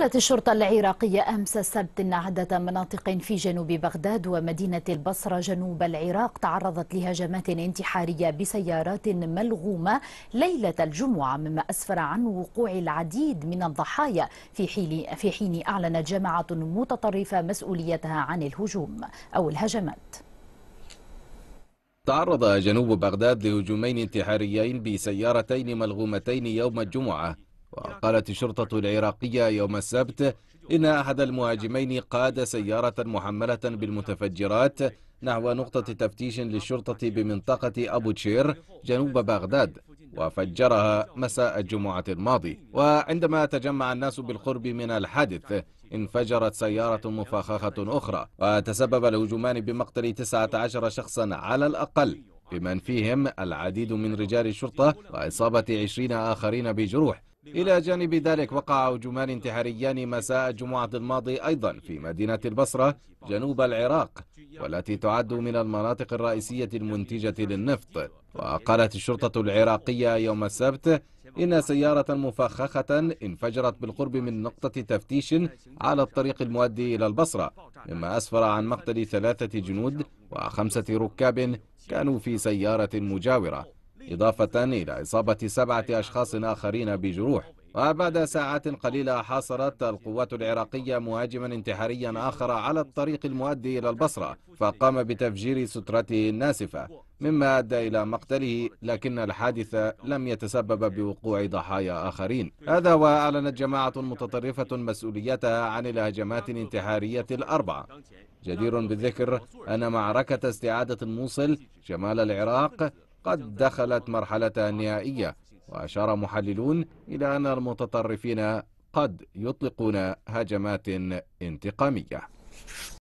قالت الشرطة العراقية أمس السبت أن عدة مناطق في جنوب بغداد ومدينة البصرة جنوب العراق تعرضت لهجمات انتحارية بسيارات ملغومة ليلة الجمعة مما أسفر عن وقوع العديد من الضحايا في حين في حين أعلنت جماعة متطرفة مسؤوليتها عن الهجوم أو الهجمات. تعرض جنوب بغداد لهجومين انتحاريين بسيارتين ملغومتين يوم الجمعة وقالت الشرطة العراقية يوم السبت إن أحد المهاجمين قاد سيارة محملة بالمتفجرات نحو نقطة تفتيش للشرطة بمنطقة أبو تشير جنوب بغداد وفجرها مساء الجمعة الماضي وعندما تجمع الناس بالقرب من الحادث انفجرت سيارة مفخخة أخرى وتسبب الهجومان بمقتل 19 شخصا على الأقل بمن فيهم العديد من رجال الشرطة وإصابة 20 آخرين بجروح إلى جانب ذلك وقع هجومان انتحاريان مساء الجمعة الماضي أيضا في مدينة البصرة جنوب العراق والتي تعد من المناطق الرئيسية المنتجة للنفط وقالت الشرطة العراقية يوم السبت إن سيارة مفخخة انفجرت بالقرب من نقطة تفتيش على الطريق المؤدي إلى البصرة مما أسفر عن مقتل ثلاثة جنود وخمسة ركاب كانوا في سيارة مجاورة إضافة إلى إصابة سبعة أشخاص آخرين بجروح وبعد ساعات قليلة حاصرت القوات العراقية مهاجما انتحاريا آخر على الطريق المؤدي إلى البصرة فقام بتفجير سترته الناسفة مما أدى إلى مقتله لكن الحادث لم يتسبب بوقوع ضحايا آخرين هذا وأعلنت جماعة متطرفة مسؤوليتها عن الهجمات الانتحارية الأربعة جدير بالذكر أن معركة استعادة الموصل شمال العراق قد دخلت مرحلتها النهائية وأشار محللون إلى أن المتطرفين قد يطلقون هجمات انتقامية